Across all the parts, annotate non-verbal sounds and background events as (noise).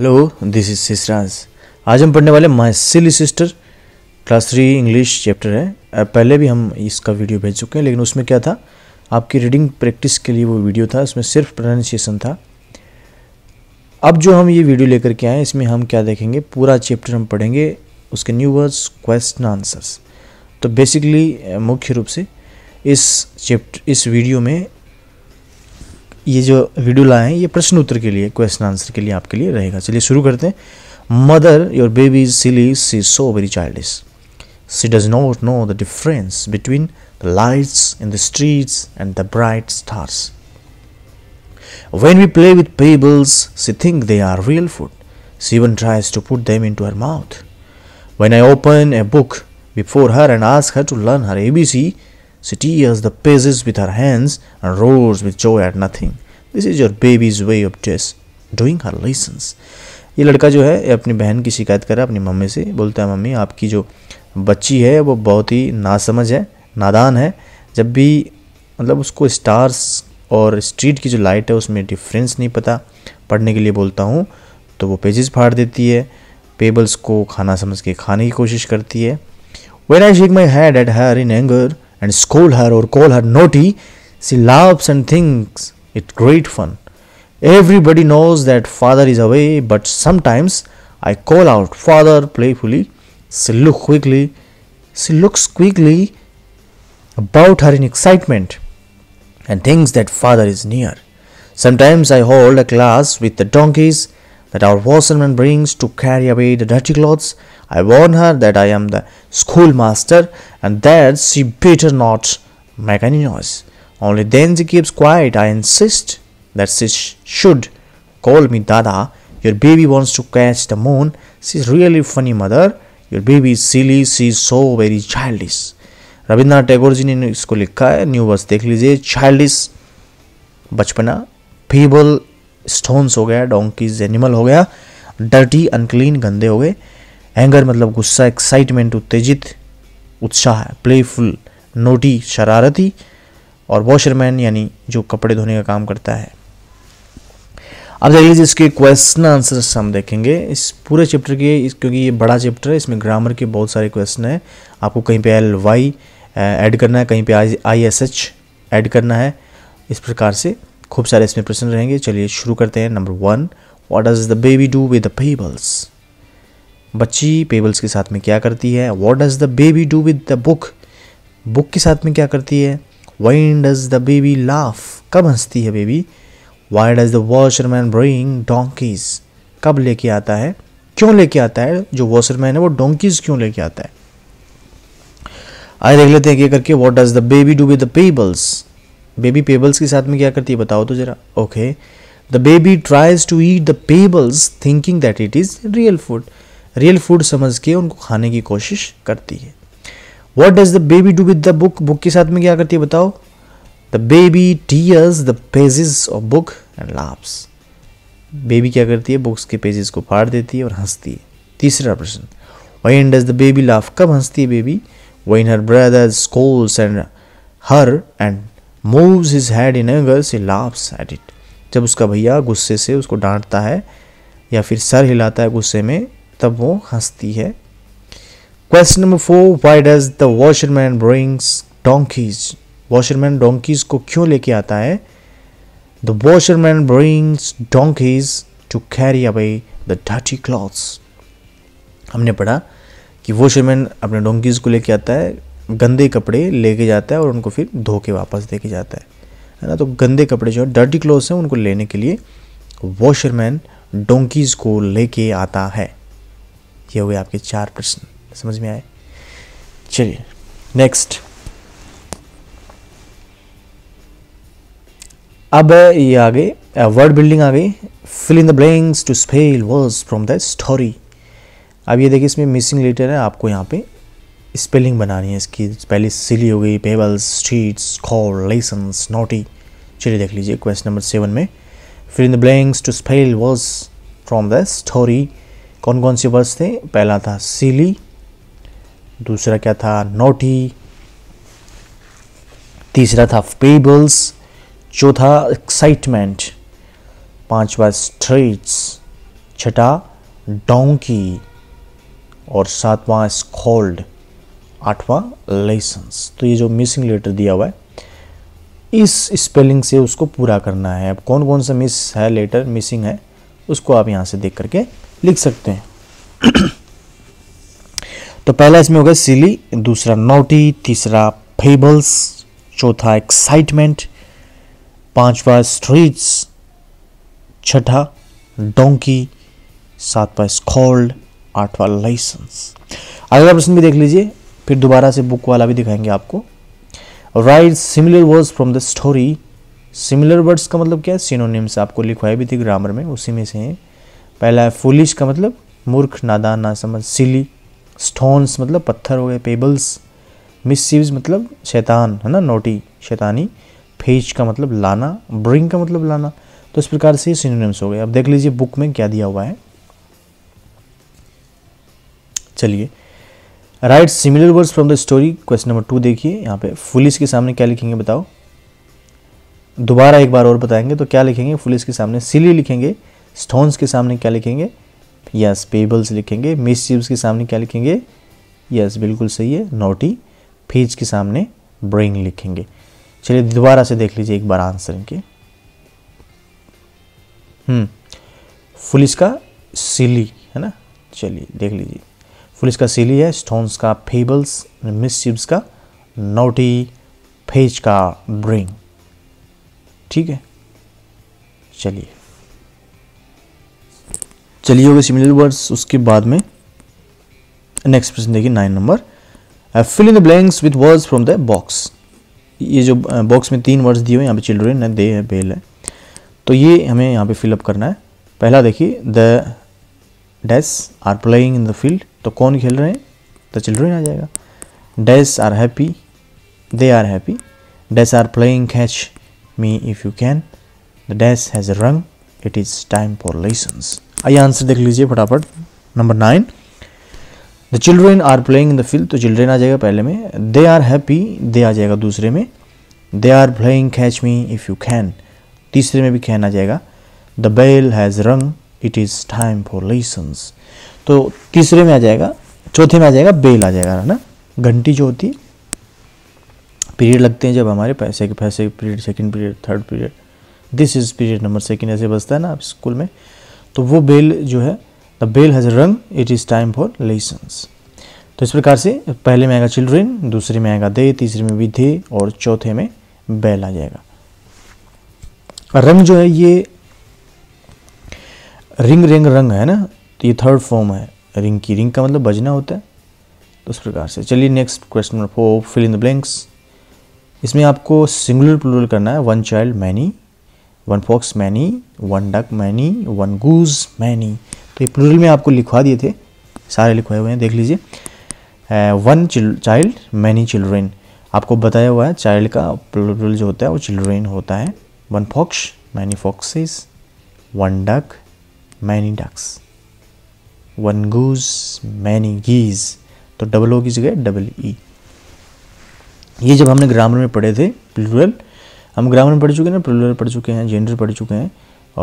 Hello this is सिसराज आज हम पढ़ने वाले my silly sister class three English chapter है पहले भी हम इसका वीडियो भेज चुके हैं लेकिन उसमें क्या था आपकी रीडिंग प्रैक्टिस के लिए वो वीडियो था उसमें सिर्फ प्रोनाउंसिएशन था अब जो हम ये वीडियो लेकर के आए इसमें हम क्या देखेंगे पूरा चैप्टर हम पढ़ेंगे उसके न्यू वर्ड्स क्वेश्चन आंसर्स तो बेसिकली मुख्य रूप से इस चैप्टर इस वीडियो में ये जो वीडियो लाए हैं ये प्रश्न उत्तर के लिए क्वेश्चन आंसर के लिए आपके लिए रहेगा चलिए शुरू करते हैं mother your baby silly she so very child is she does not know the difference between the lights in the streets and the bright stars when we play with pebbles she think they are real food she one tries to put them into her mouth when I open a book before her and ask her to learn her A B C She tears the pages with her hands and roars with joy at nothing. This is your baby's way of just doing her lessons. ये लड़का जो है अपनी बहन की शिकायत कर रहा है अपनी मम्मी से बोलता है मम्मी आपकी जो बच्ची है वो बहुत ही नासमझ है नादान है जब भी मतलब उसको स्टार्स और स्ट्रीट की जो लाइट है उसमें डिफरेंस नहीं पता पढ़ने के लिए बोलता हूँ तो वो पेजेस फाड़ देती है पेबल्स को खाना समझ के खाने की कोशिश करती है when I shake my head at her in anger and scold her or call her naughty, she laughs and thinks it great fun. Everybody knows that father is away, but sometimes I call out father playfully. She looks quickly. She looks quickly about her in excitement and thinks that father is near. Sometimes I hold a class with the donkeys that our washerman brings to carry away the dirty clothes. I warn her that I am the schoolmaster and that she better not make any noise. Only then she keeps quiet. I insist that she sh should call me Dada. Your baby wants to catch the moon. She's really funny, mother. Your baby is silly. She's so very childish. Rabindranath Tagore ji ने इसको लिखा है new verse देख लीजिए childish बचपना stones हो गया donkey's animal हो गया डर्टी अनक्लीन गंदे हो गए एंगर मतलब गुस्सा एक्साइटमेंट उत्तेजित उत्साह प्लेफुल नोटी शरारती और वॉशरमैन यानी जो कपड़े धोने का काम करता है अब देखिए इसके क्वेश्चन आंसर्स हम देखेंगे इस पूरे चैप्टर के इस क्योंकि ये बड़ा चैप्टर है इसमें ग्रामर के बहुत सारे क्वेश्चन हैं आपको कहीं पे एल वाई ऐड करना है कहीं पे I I S H add करना है इस प्रकार से खूब सारे इसमें प्रश्न रहेंगे चलिए शुरू करते हैं number one what does the baby do with the pebbles बच्ची पेबल्स के साथ में क्या करती है what does the baby do with the book book के साथ में क्या करती है when does the baby laugh कब हंसती है baby why does the washerman bring donkeys कब लेके आता है क्यों लेके आता है जो वॉशरमैन है वो डोंकीज क्यों लेके आता है आइए देख लेते हैं ये करके what does the baby do with the pebbles baby pebbles के साथ में क्या करती है बताओ तो ज़रा okay the baby tries to eat the pebbles thinking that it is real food real food समझ के उनको खाने की कोशिश करती है what does the baby do with the book book के साथ में क्या करती है बताओ the baby tears the pages of book and laughs baby क्या करती है बुक्स के पेजेस को फाड़ देती है और हंसती है तीसरा प्रश्न when does the baby laugh कब हंसती है baby when her brothers scolds and her and moves his head in anger she laughs at it जब उसका भैया गुस्से से उसको डांटता है या फिर सर हिलाता है गुस्से में तब वो हंसती है question number four why does the washerman brings donkeys washerman donkeys को क्यों लेके आता है the washerman brings donkeys to carry away the dirty clothes हमने पढ़ा कि वॉशरमैन अपने डोंकीज को लेके आता है गंदे कपड़े लेके जाता है और उनको फिर धो के वापस दे के जाता है है ना तो गंदे कपड़े जो है डर्टी क्लोथ्स हैं उनको लेने के लिए वॉशरमैन डोंकीज़ को लेके आता है ये हुए आपके चार प्रश्न समझ में आए चलिए नेक्स्ट अब ये आ गए वर्ड बिल्डिंग आ गई fill in the blanks to spell words from the story अब ये देखिए इसमें मिसिंग लेटर है आपको यहाँ पे स्पेलिंग बनानी है इसकी पहली सिली हो गई pebbles streets call licence naughty चलिए देख लीजिए क्वेश्चन नंबर सेवन में fill in the blanks to spell words from the story कौन कौन से वर्स थे पहला था सिली दूसरा क्या था नोटी तीसरा था पेबल्स चौथा एक्साइटमेंट पांचवा स्ट्रीट्स छठा डोंकी और सातवां स्कॉल्ड आठवां लाइसेंस तो ये जो मिसिंग लेटर दिया हुआ है इस स्पेलिंग से उसको पूरा करना है अब कौन कौन सा मिस है लेटर मिसिंग है उसको आप यहाँ से देख करके लिख सकते हैं (clears throat) तो पहला इसमें हो गया सिली दूसरा नोटी तीसरा फेबल्स चौथा एक्साइटमेंट पांचवा स्ट्रीट्स छठा डोंकी सातवा स्कॉल्ड आठवा लाइसेंस अगला प्रश्न भी देख लीजिए फिर दोबारा से बुक वाला भी दिखाएंगे आपको write similar words from the story similar words का मतलब क्या है सिनोनिम्स आपको लिखवाई भी थी ग्रामर में उसी में से हैं पहला है फुलिश का मतलब मूर्ख नादान ना समझ सिली स्टोन्स मतलब पत्थर हो गए पेबल्स मिससीव्स मतलब शैतान है ना नोटी शैतानी फेज का मतलब लाना ब्रिंग का मतलब लाना तो इस प्रकार से सिनोनिम्स हो गए अब देख लीजिए बुक में क्या दिया हुआ है चलिए write similar words from the story question number two देखिए यहाँ पे पुलिस के सामने क्या लिखेंगे बताओ दोबारा एक बार और बताएंगे तो क्या लिखेंगे पुलिस के सामने सिली लिखेंगे स्टोन्स के सामने क्या लिखेंगे यस पेबल्स लिखेंगे मिस के सामने क्या लिखेंगे यस बिल्कुल सही है नोटी फीज के सामने ब्रिंग लिखेंगे चलिए दोबारा से देख लीजिए एक बार आंसर इनके पुलिस हम्म, का सिली है ना चलिए देख लीजिए पुलिस का सीली है स्टोन्स का फेबल्स मिस का नोटी फेज का ब्रिंग ठीक है चलिए चलिए हो गए सिमिलर वर्ड्स उसके बाद में नेक्स्ट प्रश्न देखिए nine number fill in the blanks with words from the box ये जो बॉक्स uh, में तीन वर्ड्स दिए हुए यहाँ पे चिल्ड्रेन है दे है बेल है तो ये हमें यहाँ पे फिलअप करना है पहला देखिए the dash are playing in the field तो कौन खेल रहे हैं तो चिल्ड्रेन आ जाएगा dash are happy they are happy dash are playing catch me if you can the dash has rung it is time for lessons आइए answer देख लीजिए फटाफट number nine the children are playing in the field तो children आ जाएगा पहले में they are happy दे आ जाएगा दूसरे में they are playing catch me if you can तीसरे में भी कैन आ जाएगा the bell has rung it is time for lessons तो तीसरे में आ जाएगा चौथे में आ जाएगा बेल आ जाएगा है ना घंटी जो होती है पीरियड लगते हैं जब हमारे पैसे के पैसे period second period third period this is period number second ऐसे बजता है ना स्कूल में तो वो बेल जो है the bell has rung it is time for lessons तो इस प्रकार से पहले में आएगा चिल्ड्रेन दूसरे में आएगा दे तीसरे में विधे और चौथे में बैल आ जाएगा रंग जो है ये रिंग रिंग रंग है ना तो ये थर्ड फॉर्म है रिंग की रिंग का मतलब बजना होता है तो उस प्रकार से चलिए next question number four fill in the blanks इसमें आपको सिंगुलर प्लूरल करना है one child many one fox many one duck many one goose many तो ये प्लूरल में आपको लिखवा दिए थे सारे लिखवाए हुए हैं देख लीजिए वन चाइल्ड मैनी चिल्ड्रेन आपको बताया हुआ है चाइल्ड का प्लूरल जो होता है वो चिल्ड्रेन होता है one fox many foxes one duck many ducks one goose many geese तो डबल ओ की जगह डबल ई ये जब हमने ग्रामर में पढ़े थे प्लूरल हम ग्रामर में पढ़ चुके हैं ना प्लूरल पढ़ चुके हैं जेंडर पढ़ चुके हैं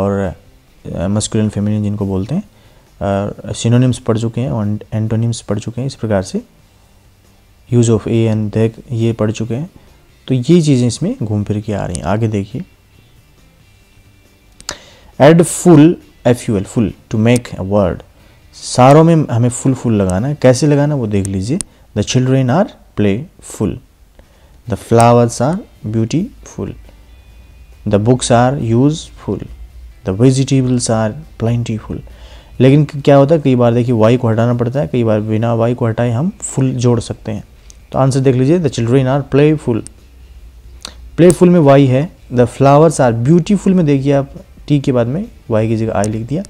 और मस्कुलिन फेमिनिन जिनको बोलते हैं सिनोनिम्स पढ़ चुके हैं एंटोनिम्स पढ़ चुके हैं इस प्रकार से यूज़ ऑफ ए एंड दैक ये पढ़ चुके हैं तो ये चीज़ें इसमें घूम फिर के आ रही हैं आगे देखिए add full F U L full to make a word सारों में हमें फुल फुल लगाना है कैसे लगाना वो देख लीजिए the children are playful the flowers are beautiful the books are useful the vegetables are plentiful लेकिन क्या होता है कई बार देखिए वाई को हटाना पड़ता है कई बार बिना वाई को हटाए हम फुल जोड़ सकते हैं तो आंसर देख लीजिए the children are playful playful में वाई है द फ्लावर्स आर ब्यूटीफुल में देखिए आप टी के बाद में वाई की जगह आई लिख दिया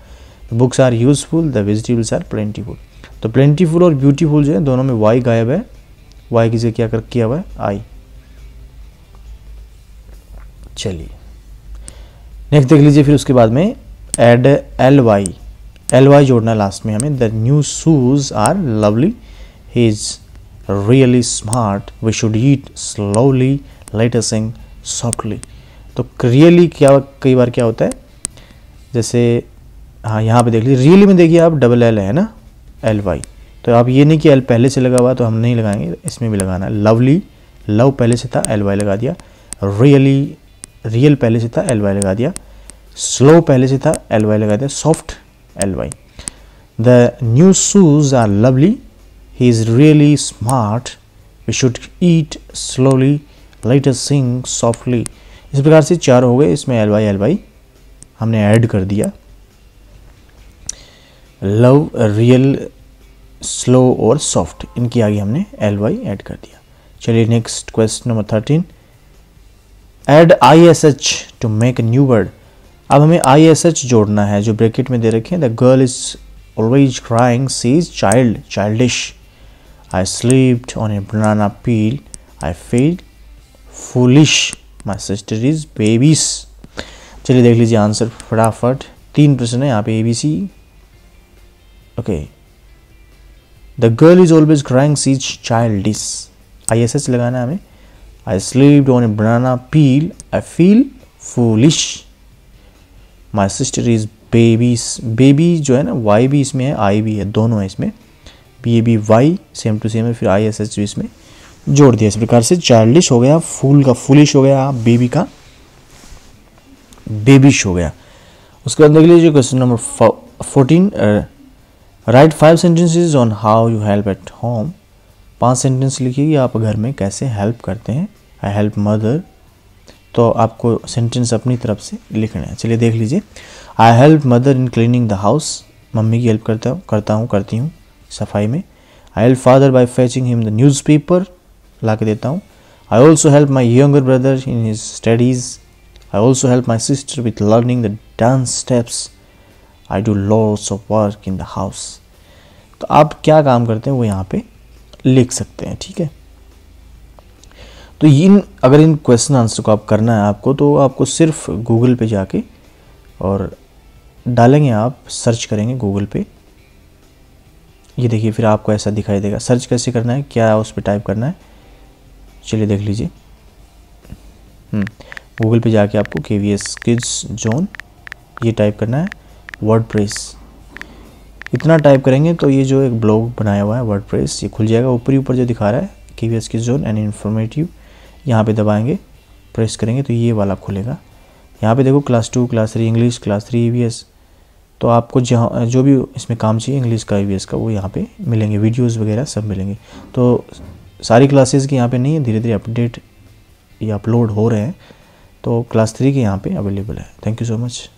the books are useful the vegetables are plentiful तो प्लेंटीफुल और ब्यूटीफुल जो है दोनों में वाई गायब है वाई की जगह क्या कर किया हुआ है आई चलिए नेक्स्ट देख लीजिए फिर उसके बाद में add L Y L Y जोड़ना लास्ट में हमें the new shoes are lovely he is really smart we should eat slowly later sing softly तो रियली क्या कई बार क्या होता है जैसे हाँ यहाँ पे देख लीजिए रील में देखिए आप डबल एल है ना एल वाई तो आप ये नहीं कि एल पहले से लगा हुआ तो हम नहीं लगाएंगे इसमें भी लगाना है लवली लव पहले से था एल वाई लगा दिया रियली रियल पहले से था एल वाई लगा दिया स्लो पहले से था एल वाई लगा दिया soft L Y the new shoes are lovely he is really smart we should eat slowly light sing softly इस प्रकार से चार हो गए इसमें एल वाई एल वाई हमने ऐड कर दिया लव रियल स्लो और सॉफ्ट इनकी आगे हमने एल वाई एड कर दिया चलिए next question number thirteen add I S H to make new word अब हमें आई एस एच जोड़ना है जो ब्रैकेट में दे रखे हैं the girl is always crying she is child childish I slept on a banana peel I feel foolish my sister is babies चलिए देख लीजिए आंसर फटाफट तीन प्रश्न है यहाँ पे A B C girl is always crying she's child this I S H लगाना हमें I slept on a banana peel I feel foolish my sister is babies baby जो है ना वाई भी इसमें है आई भी है दोनों है इसमें B A B Y same to same है फिर आई एस एच इसमें जोड़ दिया इस प्रकार से चाइल्डिश हो गया फूल का फूलिश हो गया बेबी का बेबिश हो गया उसके बाद देख लीजिए question number fourteen write five sentences on how you help at home पांच सेंटेंस लिखिए आप घर में कैसे हेल्प करते हैं आई हेल्प मदर तो आपको सेंटेंस अपनी तरफ से लिखना है चलिए देख लीजिए I help mother in cleaning the house mummy की हेल्प करता हूँ करता हूँ करती हूँ सफाई में I help father by fetching him the newspaper ला के देता हूँ I also help my younger brother in his studies I also help my sister with learning the dance steps I do lots of work in the house तो आप क्या काम करते हैं वो यहाँ पे लिख सकते हैं ठीक है तो इन अगर इन क्वेश्चन आंसर को आप करना है आपको तो आपको सिर्फ गूगल पे जाके और डालेंगे आप सर्च करेंगे गूगल पे ये देखिए फिर आपको ऐसा दिखाई देगा सर्च कैसे करना है क्या उस पर टाइप करना है चलिए देख लीजिए गूगल हम्म, पे जाके आपको K V S kids zone ये टाइप करना है वर्ड इतना टाइप करेंगे तो ये जो एक ब्लॉग बनाया हुआ है वर्ड ये खुल जाएगा ऊपरी ऊपर जो दिखा रहा है के वी की जोन एंड इन्फॉर्मेटिव यहाँ पे दबाएंगे प्रेस करेंगे तो ये वाला खुलेगा यहाँ पे देखो class two class three English class three E तो आपको जहाँ जो भी इसमें काम चाहिए इंग्लिश का ई e का वो यहाँ पे मिलेंगे वीडियोस वगैरह सब मिलेंगे तो सारी क्लासेस के यहाँ पे नहीं है धीरे धीरे अपडेट या अपलोड हो रहे हैं तो क्लास थ्री के यहाँ पर अवेलेबल है थैंक यू सो मच